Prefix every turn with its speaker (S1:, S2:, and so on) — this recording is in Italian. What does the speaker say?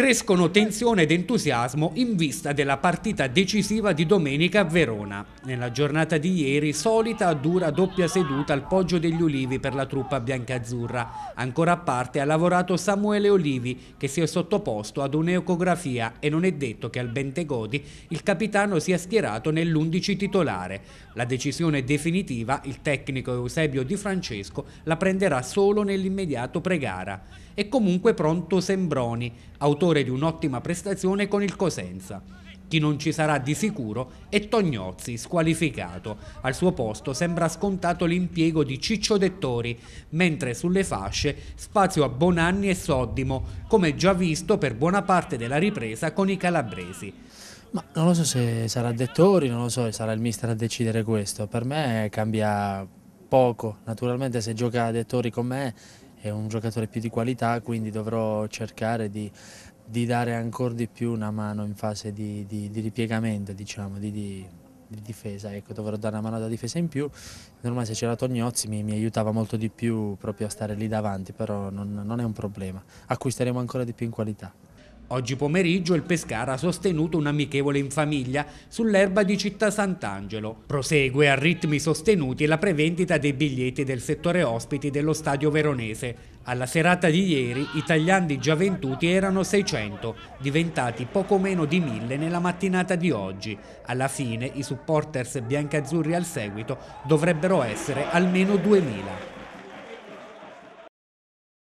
S1: crescono tensione ed entusiasmo in vista della partita decisiva di domenica a Verona. Nella giornata di ieri, solita dura doppia seduta al Poggio degli Ulivi per la truppa biancazzurra. Ancora a parte ha lavorato Samuele Olivi, che si è sottoposto ad un'ecografia e non è detto che al Bentegodi il capitano sia schierato nell'undici titolare. La decisione definitiva il tecnico Eusebio Di Francesco la prenderà solo nell'immediato pregara. E comunque pronto Sembroni, autore portatore di un'ottima prestazione con il Cosenza. Chi non ci sarà di sicuro è Tognozzi, squalificato. Al suo posto sembra scontato l'impiego di Ciccio Dettori, mentre sulle fasce spazio a Bonanni e Soddimo, come già visto per buona parte della ripresa con i calabresi.
S2: Ma non lo so se sarà Dettori, non lo so, sarà il mister a decidere questo. Per me cambia poco. Naturalmente se gioca Dettori con me è un giocatore più di qualità, quindi dovrò cercare di, di dare ancora di più una mano in fase di, di, di ripiegamento, diciamo, di, difesa. Ecco, dovrò dare una mano da difesa in più. Normale se c'era Tognozzi mi, mi, aiutava molto di più proprio a stare lì davanti, però non, non è un problema. Acquisteremo ancora di più in qualità.
S1: Oggi pomeriggio il Pescara ha sostenuto un amichevole in famiglia sull'erba di Città Sant'Angelo. Prosegue a ritmi sostenuti la prevendita dei biglietti del settore ospiti dello stadio veronese. Alla serata di ieri i tagliandi già venduti erano 600, diventati poco meno di 1000 nella mattinata di oggi. Alla fine i supporters biancazzurri al seguito dovrebbero essere almeno 2000.